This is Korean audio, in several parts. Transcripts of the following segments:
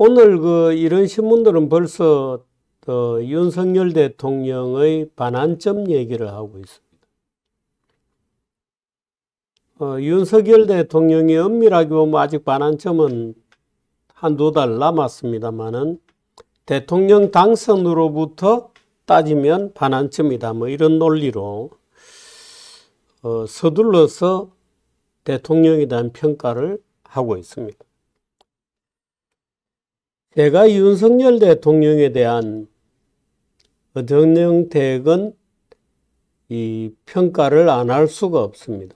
오늘 그 이런 신문들은 벌써 어, 윤석열 대통령의 반환점 얘기를 하고 있습니다. 어, 윤석열 대통령이 엄밀하게 보면 아직 반환점은 한두 달 남았습니다만은 대통령 당선으로부터 따지면 반환점이다. 뭐 이런 논리로 어, 서둘러서 대통령에 대한 평가를 하고 있습니다. 내가 윤석열 대통령에 대한 대통령 대건 이 평가를 안 할 수가 없습니다.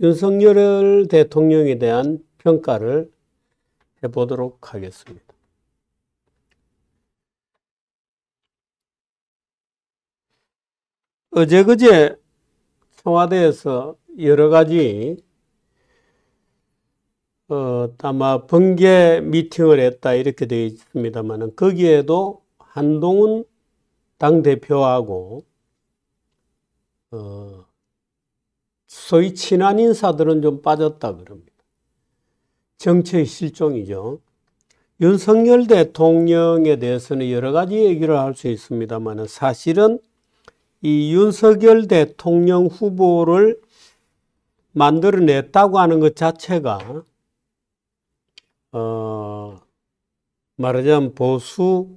윤석열 대통령에 대한 평가를 해보도록 하겠습니다. 어제 그제 청와대에서 여러 가지 어, 아마 번개 미팅을 했다 이렇게 되어 있습니다만 거기에도 한동훈 당대표하고 어, 소위 친한 인사들은 좀 빠졌다 그럽니다. 정치의 실종이죠. 윤석열 대통령에 대해서는 여러 가지 얘기를 할 수 있습니다만 사실은 이 윤석열 대통령 후보를 만들어냈다고 하는 것 자체가 어, 말하자면 보수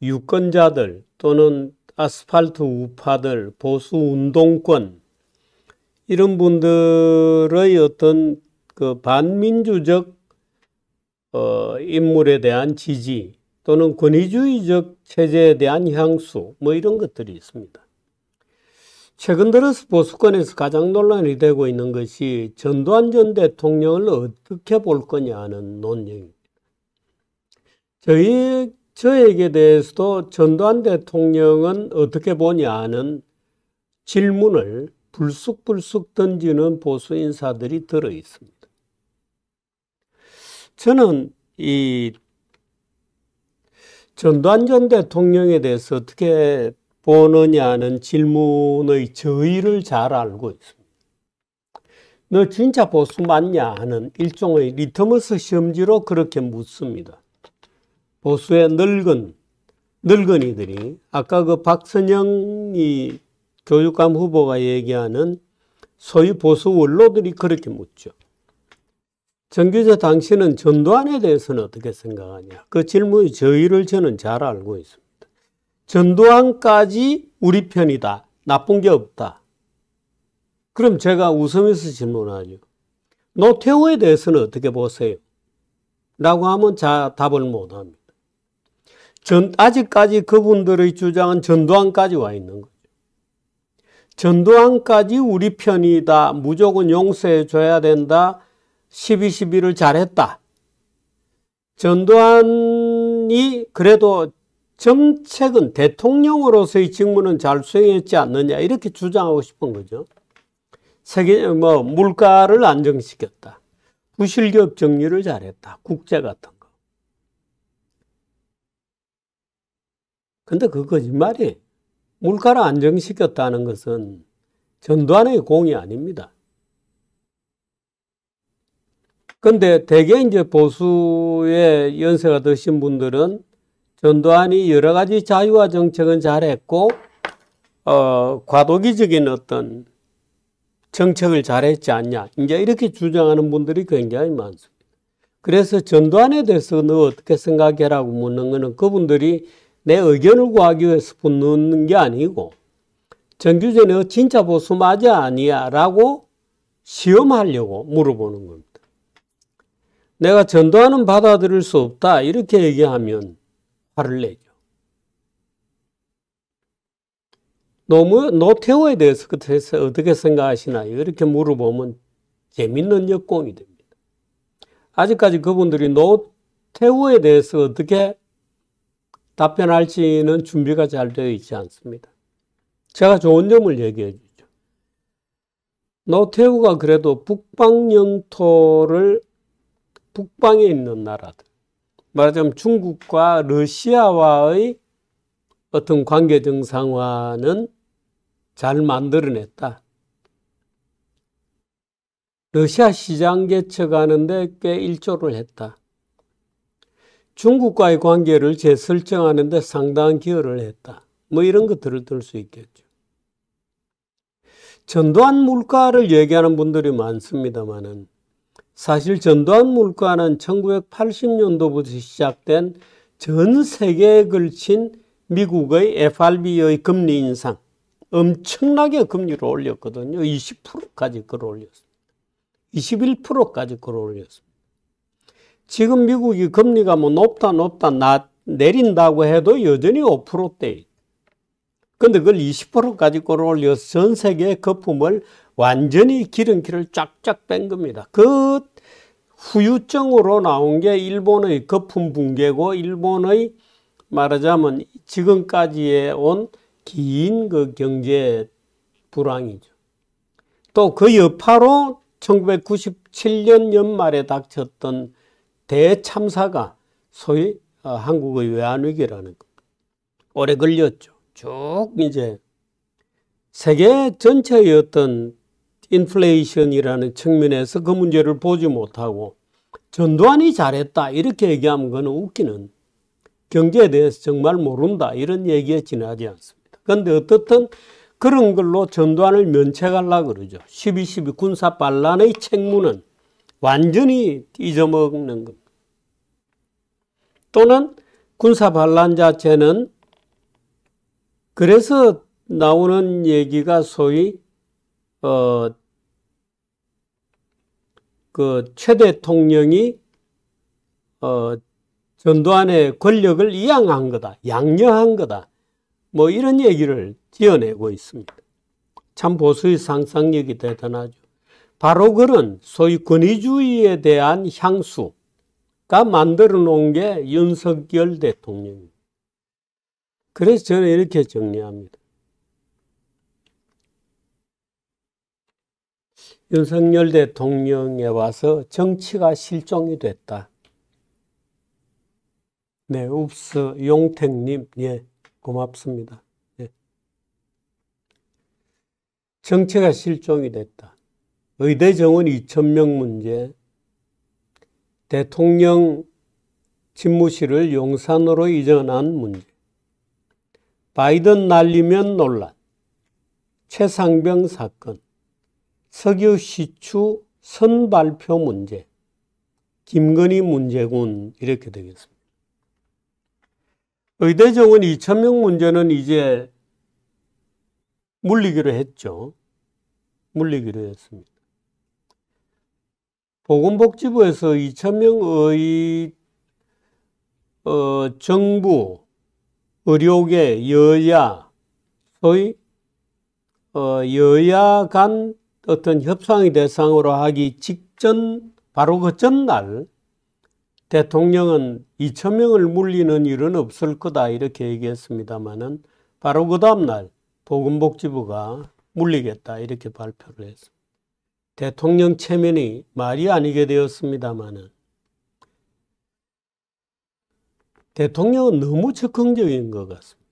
유권자들 또는 아스팔트 우파들, 보수 운동권, 이런 분들의 어떤 그 반민주적 어, 인물에 대한 지지 또는 권위주의적 체제에 대한 향수 뭐 이런 것들이 있습니다. 최근 들어서 보수권에서 가장 논란이 되고 있는 것이 전두환 전 대통령을 어떻게 볼 거냐 는 논쟁입니다. 저에게 대해서도 전두환 대통령은 어떻게 보냐 는 질문을 불쑥불쑥 던지는 보수 인사들이 들어 있습니다. 저는 이 전두환 전 대통령에 대해서 어떻게 보느냐는 질문의 저의를 잘 알고 있습니다. 너 진짜 보수 맞냐 하는 일종의 리터머스 시험지로 그렇게 묻습니다. 보수의 늙은 늙은이들이 아까 그 박선영이 교육감 후보가 얘기하는 소위 보수 원로들이 그렇게 묻죠. 정규재 당신은 전두환에 대해서는 어떻게 생각하냐? 그 질문의 저의를 저는 잘 알고 있습니다. 전두환까지 우리 편이다. 나쁜 게 없다. 그럼 제가 웃으면서 질문하죠. 노태우에 대해서는 어떻게 보세요? 라고 하면 자, 답을 못 합니다. 전, 아직까지 그분들의 주장은 전두환까지 와 있는 거죠. 전두환까지 우리 편이다. 무조건 용서해 줘야 된다. 12, 12를 잘했다. 전두환이 그래도 정책은 대통령으로서의 직무는 잘 수행했지 않느냐 이렇게 주장하고 싶은 거죠. 세계 뭐 물가를 안정시켰다. 부실기업 정리를 잘했다. 국제 같은 거. 근데 그 거짓말이 물가를 안정시켰다는 것은 전두환의 공이 아닙니다. 근데 대개 이제 보수의 연세가 드신 분들은 전두환이 여러 가지 자유화 정책은 잘했고 어, 과도기적인 어떤 정책을 잘했지 않냐. 이제 이렇게 주장하는 분들이 굉장히 많습니다. 그래서 전두환에 대해서 너 어떻게 생각해라고 묻는 거는 그분들이 내 의견을 구하기 위해서 묻는 게 아니고 정규전에 진짜 보수 맞아 아니야 라고 시험하려고 물어보는 겁니다. 내가 전두환은 받아들일 수 없다 이렇게 얘기하면 화를 내죠. 노무, 노태우에 대해서 그때서 어떻게 생각하시나요? 이렇게 물어보면 재밌는 역공이 됩니다. 아직까지 그분들이 노태우에 대해서 어떻게 답변할지는 준비가 잘 되어 있지 않습니다. 제가 좋은 점을 얘기해 주죠. 노태우가 그래도 북방 영토를 북방에 있는 나라들 말하자면 중국과 러시아와의 어떤 관계 정상화는 잘 만들어냈다. 러시아 시장 개척하는데 꽤 일조를 했다. 중국과의 관계를 재설정하는데 상당한 기여를 했다. 뭐 이런 것들을 들 수 있겠죠. 전두환 물가를 얘기하는 분들이 많습니다만은 사실 전두환 물가는 1980년도부터 시작된 전 세계에 걸친 미국의 FRB의 금리 인상 엄청나게 금리를 올렸거든요. 20%까지 끌어올렸습니다. 21%까지 끌어올렸습니다. 지금 미국이 금리가 뭐 높다 높다 낮, 내린다고 해도 여전히 5대 근데 그걸 20%까지 끌어올려서 전 세계 거품을 완전히 기름기를 쫙쫙 뺀 겁니다. 그 후유증으로 나온 게 일본의 거품 붕괴고 일본의 말하자면 지금까지의 온긴 그 경제 불황이죠. 또 그 여파로 1997년 연말에 닥쳤던 대참사가 소위 어, 한국의 외환위기라는 겁니다. 오래 걸렸죠. 쭉 이제 세계 전체의 어떤 인플레이션이라는 측면에서 그 문제를 보지 못하고 전두환이 잘했다 이렇게 얘기하면 그는 웃기는 경제에 대해서 정말 모른다 이런 얘기에 지나지 않습니다. 그런데 어떻든 그런 걸로 전두환을 면책하려 그러죠. 12.12 군사 반란의 책무는 완전히 잊어먹는 겁니다. 또는 군사 반란 자체는 그래서 나오는 얘기가 소위 어, 그최 대통령이 어, 전두환의 권력을 이양한 거다, 양려한 거다, 뭐 이런 얘기를 지어내고 있습니다. 참 보수의 상상력이 대단하죠. 바로 그런 소위 권위주의에 대한 향수가 만들어 놓은 게 윤석열 대통령입니다. 그래서 저는 이렇게 정리합니다. 윤석열 대통령에 와서 정치가 실종이 됐다. 네, 읍스 용택님, 예, 고맙습니다. 예. 정체가 실종이 됐다. 의대 정원 2천명 문제, 대통령 집무실을 용산으로 이전한 문제, 바이든 날리면 논란, 최상병 사건, 석유 시추 선발표 문제, 김건희 문제군 이렇게 되겠습니다. 의대 정원 2천명 문제는 이제 물리기로 했죠. 물리기로 했습니다. 보건복지부에서 2천명의 어, 정부, 의료계, 여야, 소위 어, 여야 간 어떤 협상의 대상으로 하기 직전 바로 그 전날 대통령은 2천 명을 물리는 일은 없을 거다 이렇게 얘기했습니다마는 바로 그 다음날 보건복지부가 물리겠다 이렇게 발표를 했습니다. 대통령 체면이 말이 아니게 되었습니다마는 대통령은 너무 적극적인 것 같습니다.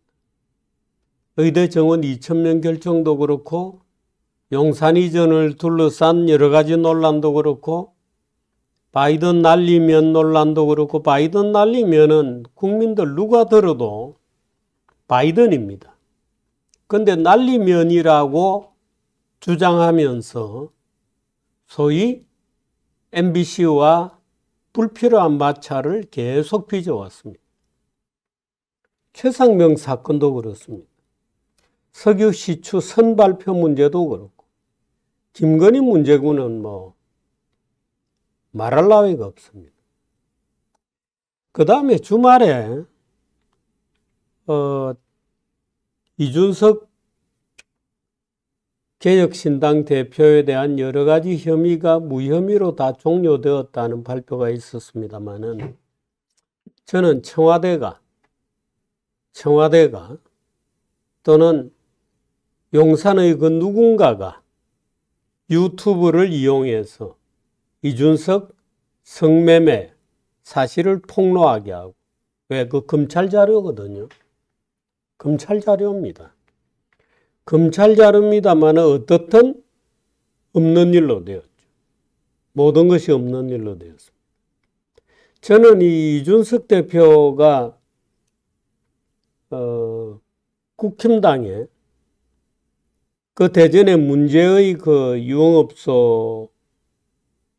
의대 정원 2천명 결정도 그렇고 용산 이전을 둘러싼 여러 가지 논란도 그렇고 바이든 날리면 논란도 그렇고 바이든 날리면은 국민들 누가 들어도 바이든입니다. 근데 날리면이라고 주장하면서 소위 MBC와 불필요한 마찰을 계속 빚어왔습니다. 최상명 사건도 그렇습니다. 석유시추 선발표 문제도 그렇고 김건희 문제군은 뭐 말할 나위가 없습니다. 그 다음에 주말에 어, 이준석 개혁신당 대표에 대한 여러 가지 혐의가 무혐의로 다 종료되었다는 발표가 있었습니다만은 저는 청와대가 청와대가 또는 용산의 그 누군가가 유튜브를 이용해서 이준석 성매매 사실을 폭로하게 하고 왜 그 검찰 자료거든요. 검찰 자료입니다. 검찰 자료입니다만 어떻든 없는 일로 되었죠. 모든 것이 없는 일로 되었습니다. 저는 이 이준석 대표가 어, 국힘당에 그대전의 문제의 그 유흥업소,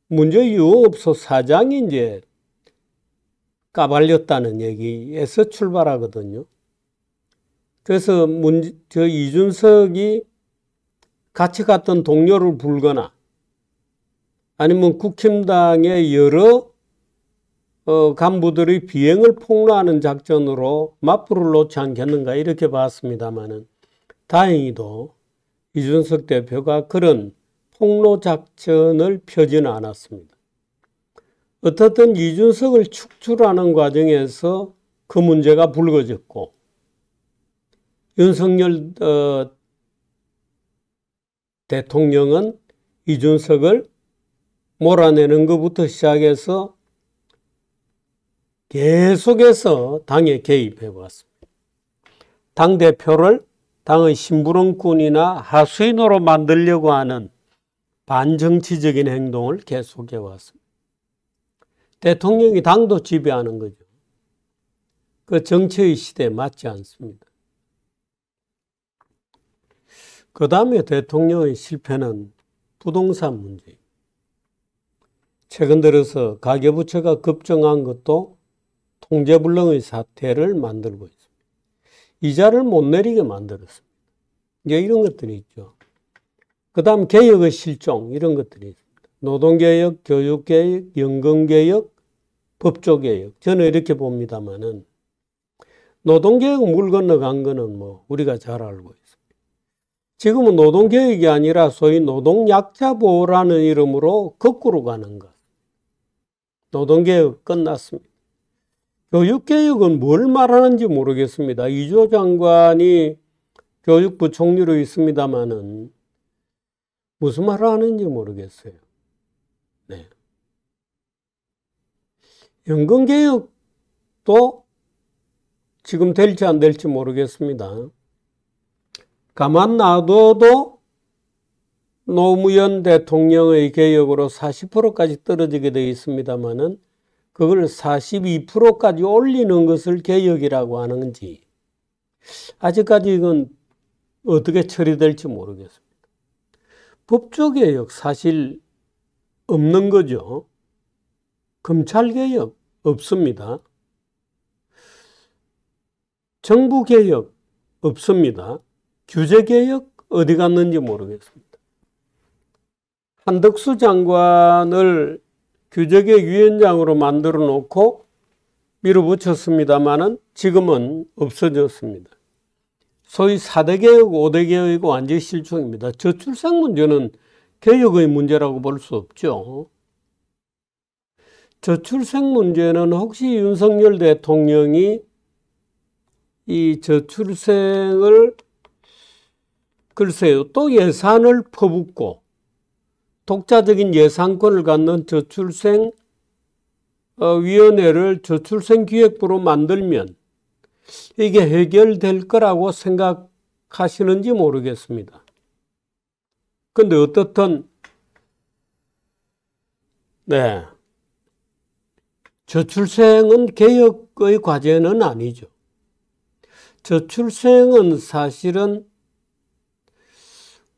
문제 유흥업소 사장이 이제 까발렸다는 얘기에서 출발하거든요. 그래서 문, 저 이준석이 같이 갔던 동료를 불거나 아니면 국힘당의 여러 어, 간부들의 비행을 폭로하는 작전으로 마포를 놓지 않겠는가 이렇게 봤습니다마는 다행히도 이준석 대표가 그런 폭로 작전을 펴지는 않았습니다. 어떻든 이준석을 축출하는 과정에서 그 문제가 불거졌고 윤석열 어, 대통령은 이준석을 몰아내는 것부터 시작해서 계속해서 당에 개입해 왔습니다. 당대표를 당의 심부름꾼이나 하수인으로 만들려고 하는 반정치적인 행동을 계속해 왔습니다. 대통령이 당도 지배하는 거죠. 그 정치의 시대에 맞지 않습니다. 그 다음에 대통령의 실패는 부동산 문제. 최근 들어서 가계부채가 급증한 것도 통제불능의 사태를 만들고 있습니다. 이자를 못 내리게 만들었습니다. 이제 이런 것들이 있죠. 그 다음 개혁의 실종, 이런 것들이 있습니다. 노동개혁, 교육개혁, 연금개혁, 법조개혁. 저는 이렇게 봅니다만은 노동개혁 물 건너간 거는 뭐 우리가 잘 알고 있습니다. 지금은 노동개혁이 아니라 소위 노동약자보호라는 이름으로 거꾸로 가는 것. 노동개혁 끝났습니다. 교육개혁은 뭘 말하는지 모르겠습니다. 이조 장관이 교육부 총리로 있습니다마는 무슨 말을 하는지 모르겠어요. 네. 연금개혁도 지금 될지 안 될지 모르겠습니다. 가만 놔둬도 노무현 대통령의 개혁으로 40%까지 떨어지게 되어 있습니다마는 그걸 42%까지 올리는 것을 개혁이라고 하는지 아직까지 이건 어떻게 처리될지 모르겠습니다. 법조개혁 사실 없는 거죠. 검찰개혁 없습니다. 정부개혁 없습니다. 규제개혁 어디 갔는지 모르겠습니다. 한덕수 장관을 규적의 위원장으로 만들어 놓고 밀어붙였습니다마는 지금은 없어졌습니다. 소위 4대 개혁, 5대 개혁이고 완전 실종입니다. 저출산 문제는 개혁의 문제라고 볼 수 없죠. 저출생 문제는 혹시 윤석열 대통령이 이 저출생을 글쎄요 또 예산을 퍼붓고 독자적인 예산권을 갖는 저출생 어, 위원회를 저출생 기획부로 만들면 이게 해결될 거라고 생각하시는지 모르겠습니다. 근데 어떻든 네. 저출생은 개혁의 과제는 아니죠. 저출생은 사실은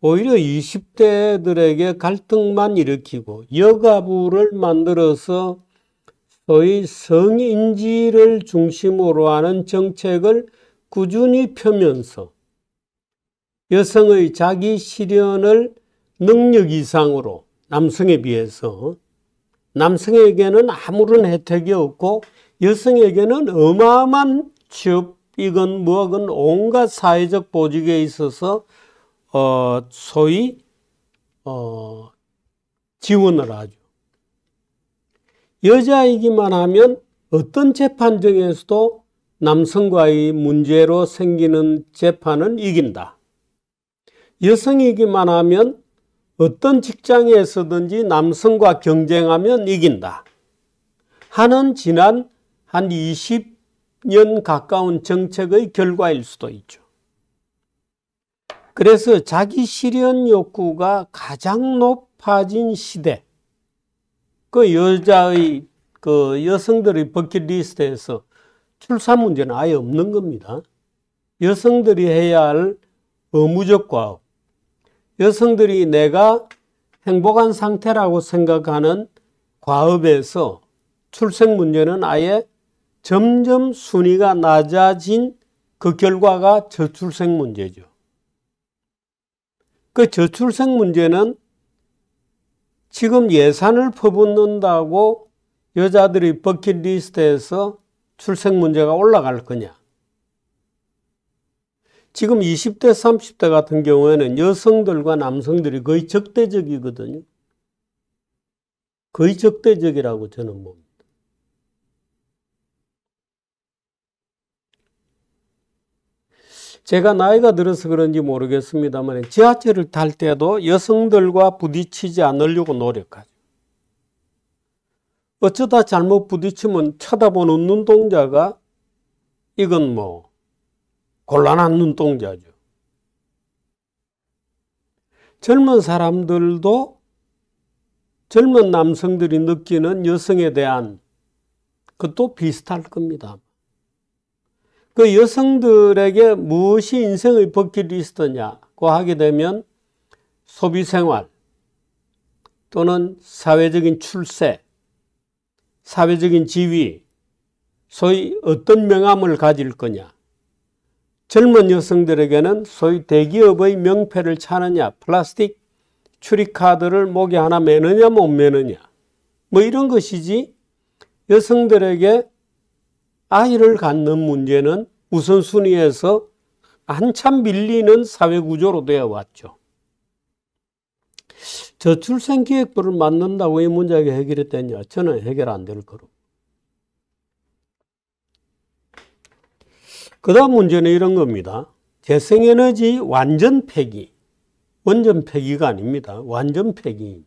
오히려 20대들에게 갈등만 일으키고 여가부를 만들어서 소위 성인지를 중심으로 하는 정책을 꾸준히 펴면서 여성의 자기 실현을 능력 이상으로 남성에 비해서 남성에게는 아무런 혜택이 없고 여성에게는 어마어마한 취업 이건 뭐건 온갖 사회적 보직에 있어서 어, 소위 어, 지원을 하죠. 여자이기만 하면 어떤 재판 중에서도 남성과의 문제로 생기는 재판은 이긴다. 여성이기만 하면 어떤 직장에서든지 남성과 경쟁하면 이긴다. 하는 지난 한 20년 가까운 정책의 결과일 수도 있죠. 그래서 자기 실현 욕구가 가장 높아진 시대. 그 여자의, 그 여성들의 버킷리스트에서 출산 문제는 아예 없는 겁니다. 여성들이 해야 할 의무적 과업. 여성들이 내가 행복한 상태라고 생각하는 과업에서 출생 문제는 아예 점점 순위가 낮아진 그 결과가 저출생 문제죠. 그 저출생 문제는 지금 예산을 퍼붓는다고 여자들이 버킷리스트에서 출생 문제가 올라갈 거냐. 지금 20대, 30대 같은 경우에는 여성들과 남성들이 거의 적대적이거든요. 거의 적대적이라고 저는 봅니다. 제가 나이가 들어서 그런지 모르겠습니다만 지하철을 탈 때도 여성들과 부딪히지 않으려고 노력하죠. 어쩌다 잘못 부딪히면 쳐다보는 눈동자가 이건 뭐 곤란한 눈동자죠. 젊은 사람들도 젊은 남성들이 느끼는 여성에 대한 그것도 비슷할 겁니다. 그 여성들에게 무엇이 인생의 버킷리스트냐고 하게 되면 소비 생활 또는 사회적인 출세, 사회적인 지위, 소위 어떤 명함을 가질 거냐. 젊은 여성들에게는 소위 대기업의 명패를 차느냐, 플라스틱 추리카드를 목에 하나 매느냐, 못 매느냐. 뭐 이런 것이지 여성들에게 아이를 갖는 문제는 우선순위에서 한참 밀리는 사회구조로 되어 왔죠. 저출생기획부를 만든다고 이 문제가 해결됐냐? 저는 해결 안 될 거로. 그 다음 문제는 이런 겁니다. 재생에너지 완전 폐기. 원전 폐기가 아닙니다. 완전 폐기.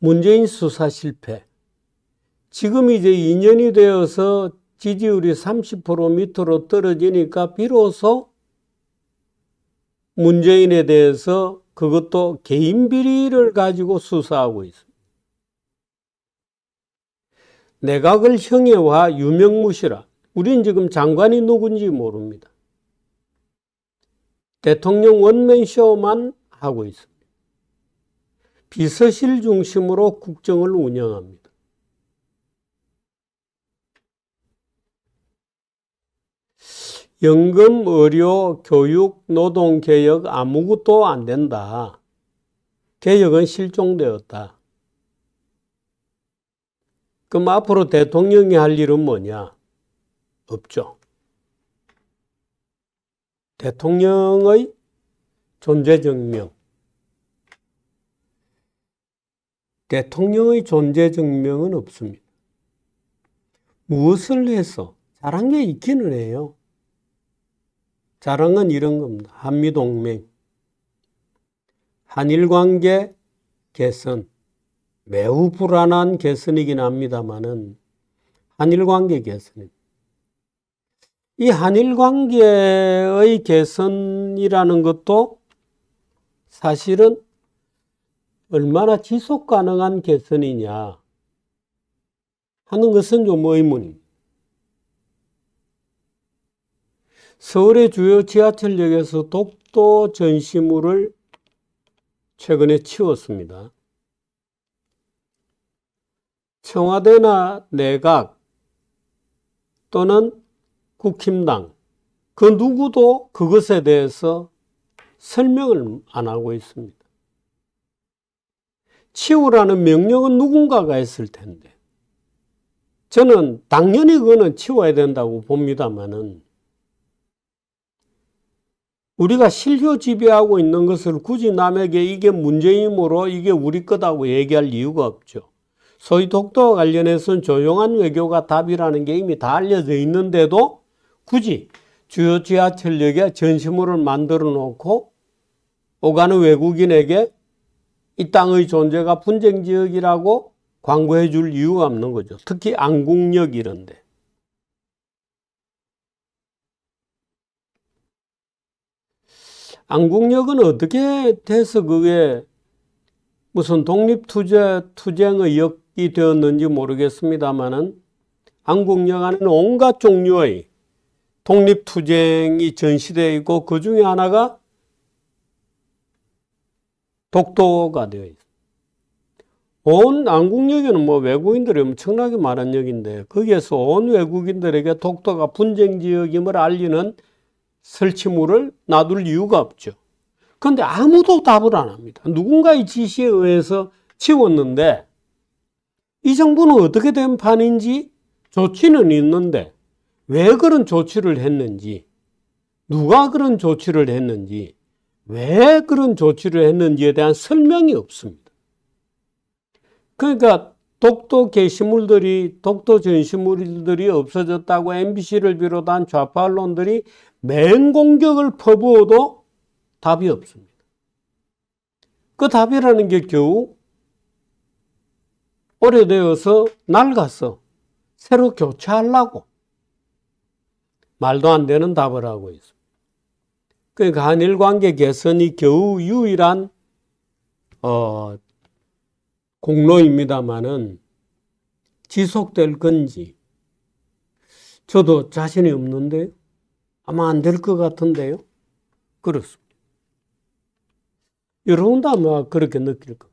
문재인 수사 실패. 지금 이제 2년이 되어서 지지율이 30% 밑으로 떨어지니까 비로소 문재인에 대해서 그것도 개인 비리를 가지고 수사하고 있습니다. 내각을 형해와 유명무실화. 우린 지금 장관이 누군지 모릅니다. 대통령 원맨쇼만 하고 있습니다. 비서실 중심으로 국정을 운영합니다. 연금, 의료, 교육, 노동 개혁 아무것도 안 된다. 개혁은 실종되었다. 그럼 앞으로 대통령이 할 일은 뭐냐? 없죠. 대통령의 존재 증명. 대통령의 존재 증명은 없습니다. 무엇을 해서 잘한 게 있기는 해요. 자랑은 이런 겁니다. 한미동맹, 한일관계 개선, 매우 불안한 개선이긴 합니다만은 한일관계 개선입니다. 이 한일관계의 개선이라는 것도 사실은 얼마나 지속 가능한 개선이냐 하는 것은 좀 의문입니다. 서울의 주요 지하철역에서 독도 전시물을 최근에 치웠습니다. 청와대나 내각 또는 국힘당 그 누구도 그것에 대해서 설명을 안 하고 있습니다. 치우라는 명령은 누군가가 했을 텐데 저는 당연히 그거는 치워야 된다고 봅니다만은 우리가 실효 지배하고 있는 것을 굳이 남에게 이게 문제이므로 이게 우리 거다고 얘기할 이유가 없죠. 소위 독도와 관련해서는 조용한 외교가 답이라는 게 이미 다 알려져 있는데도 굳이 주요 지하철역에 전시물을 만들어 놓고 오가는 외국인에게 이 땅의 존재가 분쟁 지역이라고 광고해 줄 이유가 없는 거죠. 특히 안국역 이런데. 안국역은 어떻게 돼서 그게 무슨 독립투쟁, 투쟁의 역이 되었는지 모르겠습니다만은 안국역 안에는 온갖 종류의 독립투쟁이 전시되어 있고 그 중에 하나가 독도가 되어 있습니다. 온 안국역에는 뭐 외국인들이 엄청나게 많은 역인데 거기에서 온 외국인들에게 독도가 분쟁지역임을 알리는 설치물을 놔둘 이유가 없죠. 그런데 아무도 답을 안 합니다. 누군가의 지시에 의해서 치웠는데 이 정부는 어떻게 된 판인지 조치는 있는데 왜 그런 조치를 했는지 누가 그런 조치를 했는지 왜 그런 조치를 했는지에 대한 설명이 없습니다. 그러니까 독도 게시물들이 독도 전시물들이 없어졌다고 MBC를 비롯한 좌파 언론들이 맹공격을 퍼부어도 답이 없습니다. 그 답이라는 게 겨우 오래되어서 낡아서 새로 교체하려고 말도 안 되는 답을 하고 있습니다. 그러니까 한일 관계 개선이 겨우 유일한 어, 공로입니다만은 지속될 건지 저도 자신이 없는데요. 아마 안 될 것 같은데요. 그렇습니다. 여러분도 아마 그렇게 느낄 겁니다.